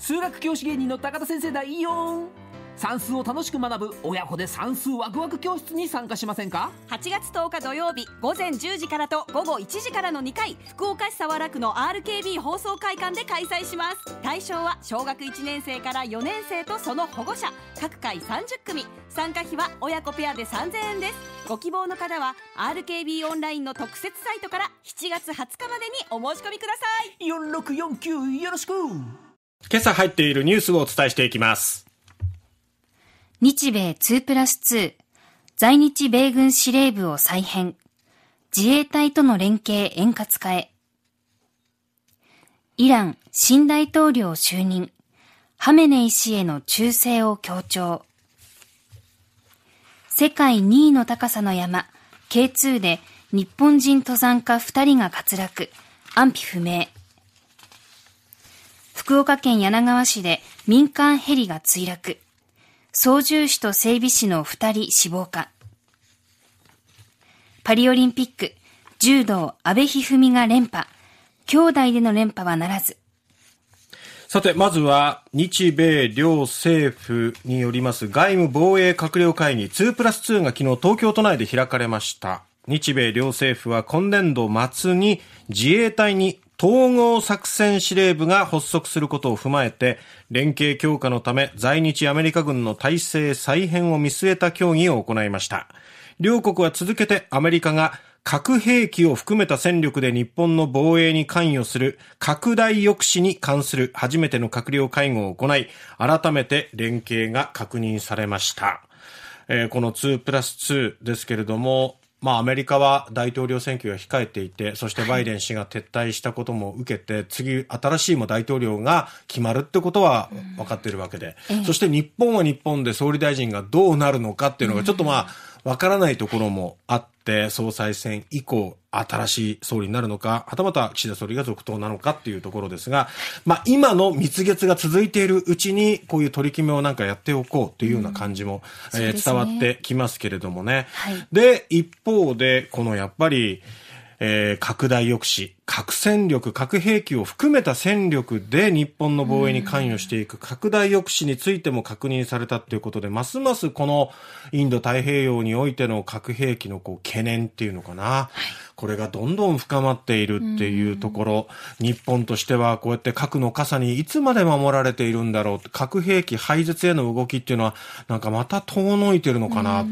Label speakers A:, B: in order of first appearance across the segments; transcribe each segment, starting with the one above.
A: 数学教師芸人の高田先生だよ算数を楽しく学ぶ親子で算数ワクワク教室に参加しませんか8月10日土曜日午前10時からと午後1時からの2回福岡市早良区の RKB 放送会館で開催します対象は小学1年生から4年生とその保護者各回30組参加費は親子ペアで3000円ですご希望の方は RKB オンラインの特設サイトから7月20日までにお申し込みください4649よろしく今朝入っているニュースをお伝えしていきます。日米2プラス2、在日米軍司令部を再編、自衛隊との連携円滑化へ。イラン新大統領就任、ハメネイ氏への忠誠を強調。世界2位の高さの山、K2 で日本人登山家2人が滑落、安否不明。福岡県柳川市で民間ヘリが墜落。操縦士と整備士の2人死亡か。パリオリンピック、柔道、安倍一二三が連覇。兄弟での連覇はならず。さて、まずは、日米両政府によります外務防衛閣僚会議2プラス2が昨日東京都内で開かれました。日米両政府は今年度末に自衛隊に統合作戦司令部が発足することを踏まえて、連携強化のため在日アメリカ軍の体制再編を見据えた協議を行いました。両国は続けてアメリカが核兵器を含めた戦力で日本の防衛に関与する拡大抑止に関する初めての閣僚会合を行い、改めて連携が確認されました。えー、この2プラス2ですけれども、まあ、アメリカは大統領選挙が控えていて、そしてバイデン氏が撤退したことも受けて、はい、次、新しいも大統領が決まるってことは分かっているわけで、うん、そして日本は日本で総理大臣がどうなるのかっていうのが、ちょっとまあ、うんわからないところもあって、総裁選以降、新しい総理になるのか、はたまた岸田総理が続投なのかっていうところですが、まあ今の蜜月が続いているうちに、こういう取り決めをなんかやっておこうというような感じも、うん、えーね、伝わってきますけれどもね。はい、で、一方で、このやっぱり、えー、拡大抑止、核戦力、核兵器を含めた戦力で日本の防衛に関与していく拡大抑止についても確認されたということで、ますますこのインド太平洋においての核兵器のこう懸念っていうのかな、はいこれがどんどん深まっているっていうところ、日本としてはこうやって核の傘にいつまで守られているんだろう核兵器廃絶への動きっていうのは、なんかまた遠のいてるのかな、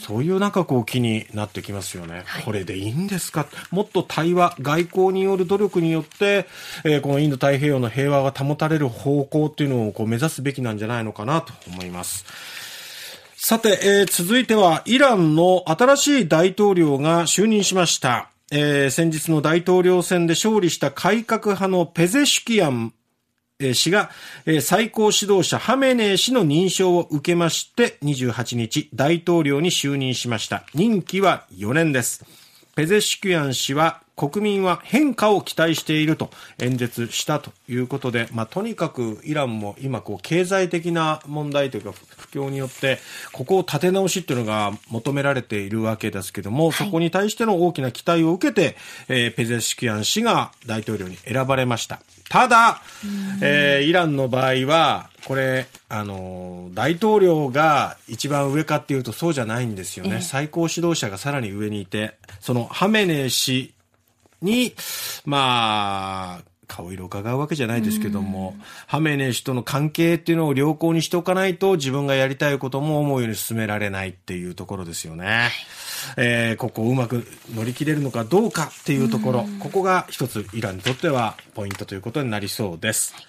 A: そういうなんかこう気になってきますよね。はい、これでいいんですかもっと対話、外交による努力によって、えー、このインド太平洋の平和が保たれる方向っていうのをこう目指すべきなんじゃないのかなと思います。さて、えー、続いてはイランの新しい大統領が就任しました。えー、先日の大統領選で勝利した改革派のペゼシュキアン氏が最高指導者ハメネイ氏の認証を受けまして28日大統領に就任しました。任期は4年です。ペゼシュキアン氏は国民は変化を期待していると演説したということで、まあ、とにかくイランも今こう経済的な問題というか不況によってここを立て直しというのが求められているわけですけども、そこに対しての大きな期待を受けて、えー、ペゼシキアン氏が大統領に選ばれました。ただ、えー、イランの場合は、これ、あの、大統領が一番上かっていうとそうじゃないんですよね。えー、最高指導者がさらに上にいて、そのハメネイ氏に、まあ、顔色を伺うわけじゃないですけども、ハメネ氏との関係っていうのを良好にしておかないと自分がやりたいことも思うように進められないっていうところですよね。えー、ここをうまく乗り切れるのかどうかっていうところ、ここが一つイランにとってはポイントということになりそうです。はい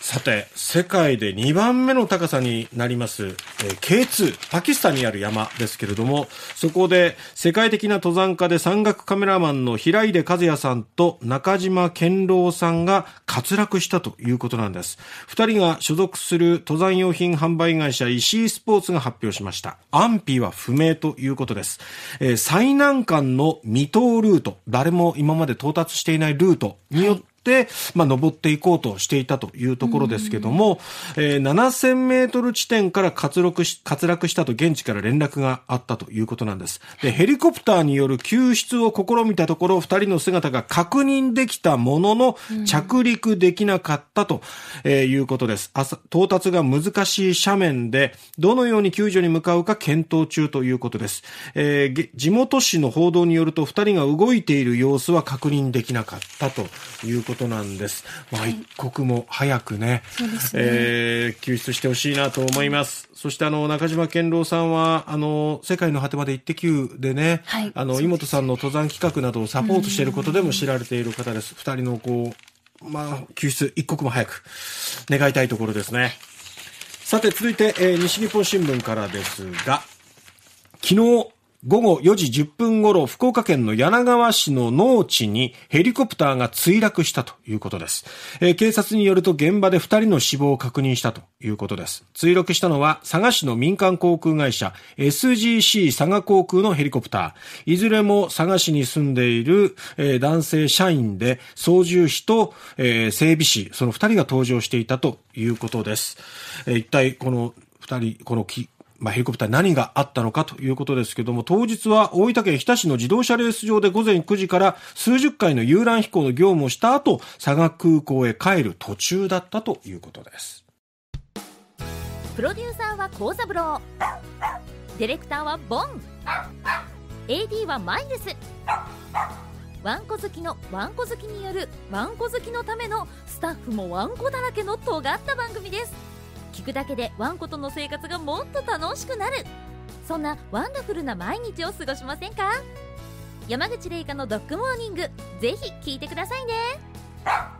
A: さて、世界で2番目の高さになります、えー、K2、パキスタンにある山ですけれども、そこで世界的な登山家で山岳カメラマンの平出和也さんと中島健郎さんが滑落したということなんです。2人が所属する登山用品販売会社石井スポーツが発表しました。安否は不明ということです。えー、最難関の未踏ルート、誰も今まで到達していないルートによっ、まあ、登っていこうとしていたというところですけども、えー、7000メートル地点から滑落し、滑落したと現地から連絡があったということなんです。で、ヘリコプターによる救出を試みたところ、二人の姿が確認できたものの、着陸できなかったと、えいうことです。到達が難しい斜面で、どのように救助に向かうか検討中ということです。えー、地元紙の報道によると、二人が動いている様子は確認できなかったということことなんです。まあ、一刻も早くね、はい、ねえー、救出してほしいなと思います。そしてあの、中島健郎さんは、あの、世界の果てまでイッテでね、はい、あの、井本さんの登山企画などをサポートしていることでも知られている方です。二人のこう、まあ、救出一刻も早く願いたいところですね。さて、続いて、えー、西日本新聞からですが、昨日、午後4時10分ごろ、福岡県の柳川市の農地にヘリコプターが墜落したということです。えー、警察によると現場で2人の死亡を確認したということです。墜落したのは佐賀市の民間航空会社 SGC 佐賀航空のヘリコプター。いずれも佐賀市に住んでいる、えー、男性社員で操縦士と、えー、整備士、その2人が搭乗していたということです。え一体この2人、このきまあ、ヘリコプター何があったのかということですけども、当日は大分県日田市の自動車レース場で午前9時から数十回の遊覧飛行の業務をした後、佐賀空港へ帰る途中だったということです。プロデューサーは幸三郎。ディレクターはボン。AD はマイルス。わんこ好きのわんこ好きによるわんこ好きのためのスタッフもわんこだらけの尖った番組です。聞くだけでワンコとの生活がもっと楽しくなるそんなワンダフルな毎日を過ごしませんか山口玲香のドッグモーニングぜひ聞いてくださいね